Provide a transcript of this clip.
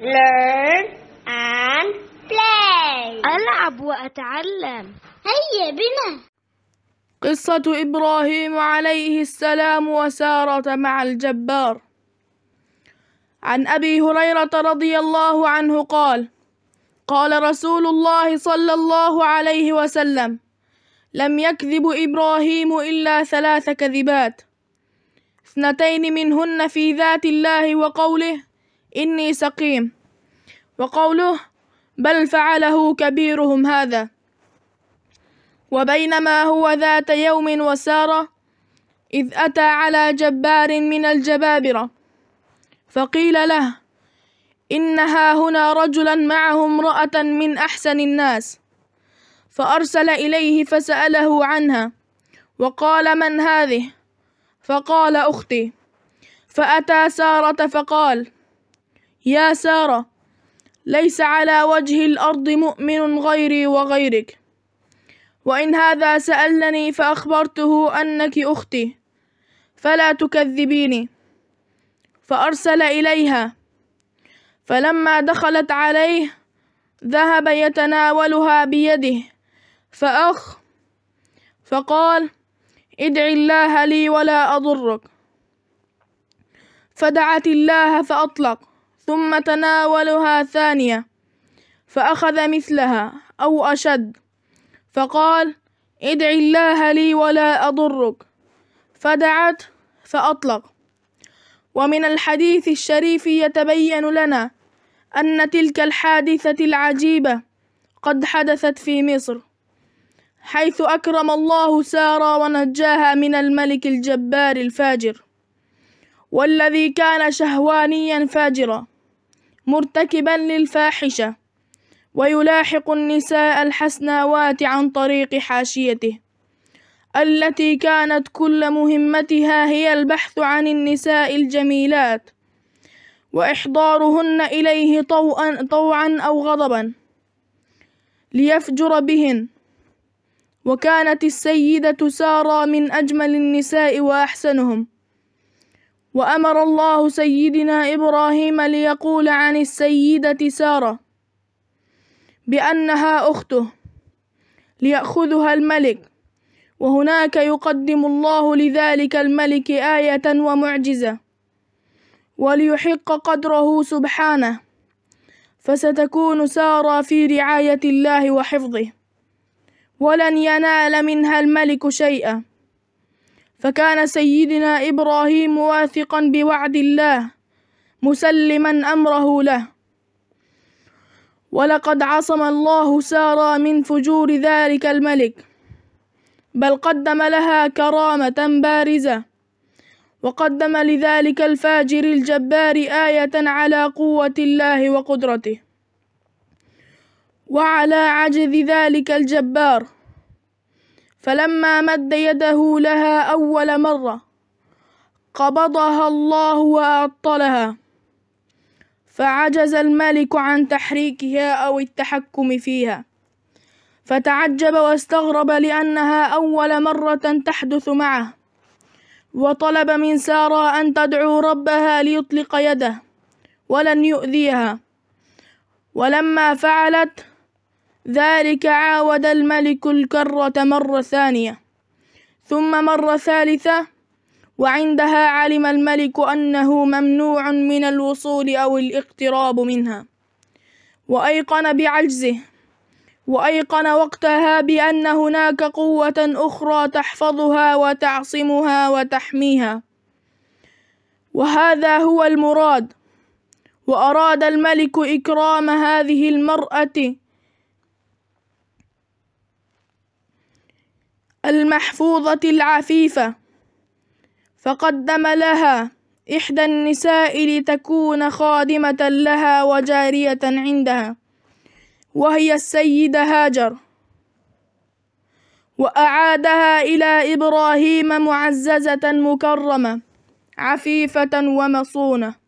Learn and play. ألعب وأتعلم. هيا بنا. قصة إبراهيم عليه السلام وسارة مع الجبار. عن أبي هريرة رضي الله عنه قال: قال رسول الله صلى الله عليه وسلم: لم يكذب إبراهيم إلا ثلاث كذبات، اثنتين منهن في ذات الله وقوله: إني سقيم وقوله بل فعله كبيرهم هذا وبينما هو ذات يوم وسار إذ أتى على جبار من الجبابرة فقيل له إن ها هنا رجلا معه امرأة من أحسن الناس فأرسل إليه فسأله عنها وقال من هذه فقال أختي فأتى سارة فقال يا سارة ليس على وجه الأرض مؤمن غيري وغيرك وإن هذا سألني فأخبرته أنك أختي فلا تكذبيني فأرسل إليها فلما دخلت عليه ذهب يتناولها بيده فأخ فقال ادع الله لي ولا أضرك فدعت الله فأطلق ثم تناولها ثانية فأخذ مثلها أو أشد فقال ادع الله لي ولا أضرك فدعت فأطلق ومن الحديث الشريف يتبين لنا أن تلك الحادثة العجيبة قد حدثت في مصر حيث أكرم الله سارة ونجاها من الملك الجبار الفاجر والذي كان شهوانيا فاجرا مرتكبا للفاحشة ويلاحق النساء الحسناوات عن طريق حاشيته التي كانت كل مهمتها هي البحث عن النساء الجميلات وإحضارهن إليه طوعا, طوعا أو غضبا ليفجر بهن وكانت السيدة سارة من أجمل النساء وأحسنهم وأمر الله سيدنا إبراهيم ليقول عن السيدة سارة بأنها أخته ليأخذها الملك وهناك يقدم الله لذلك الملك آية ومعجزة وليحق قدره سبحانه فستكون سارة في رعاية الله وحفظه ولن ينال منها الملك شيئا فكان سيدنا إبراهيم واثقا بوعد الله مسلما أمره له ولقد عصم الله سارى من فجور ذلك الملك بل قدم لها كرامة بارزة وقدم لذلك الفاجر الجبار آية على قوة الله وقدرته وعلى عجز ذلك الجبار فلما مد يده لها أول مرة قبضها الله وأبطلها فعجز الملك عن تحريكها أو التحكم فيها فتعجب واستغرب لأنها أول مرة تحدث معه وطلب من سارة أن تدعو ربها ليطلق يده ولن يؤذيها ولما فعلت ذلك عاود الملك الكرة مرة ثانية ثم مرة ثالثة وعندها علم الملك أنه ممنوع من الوصول أو الاقتراب منها وأيقن بعجزه وأيقن وقتها بأن هناك قوة أخرى تحفظها وتعصمها وتحميها وهذا هو المراد وأراد الملك إكرام هذه المرأة المحفوظة العفيفة فقدم لها إحدى النساء لتكون خادمة لها وجارية عندها وهي السيدة هاجر وأعادها إلى إبراهيم معززة مكرمة عفيفة ومصونة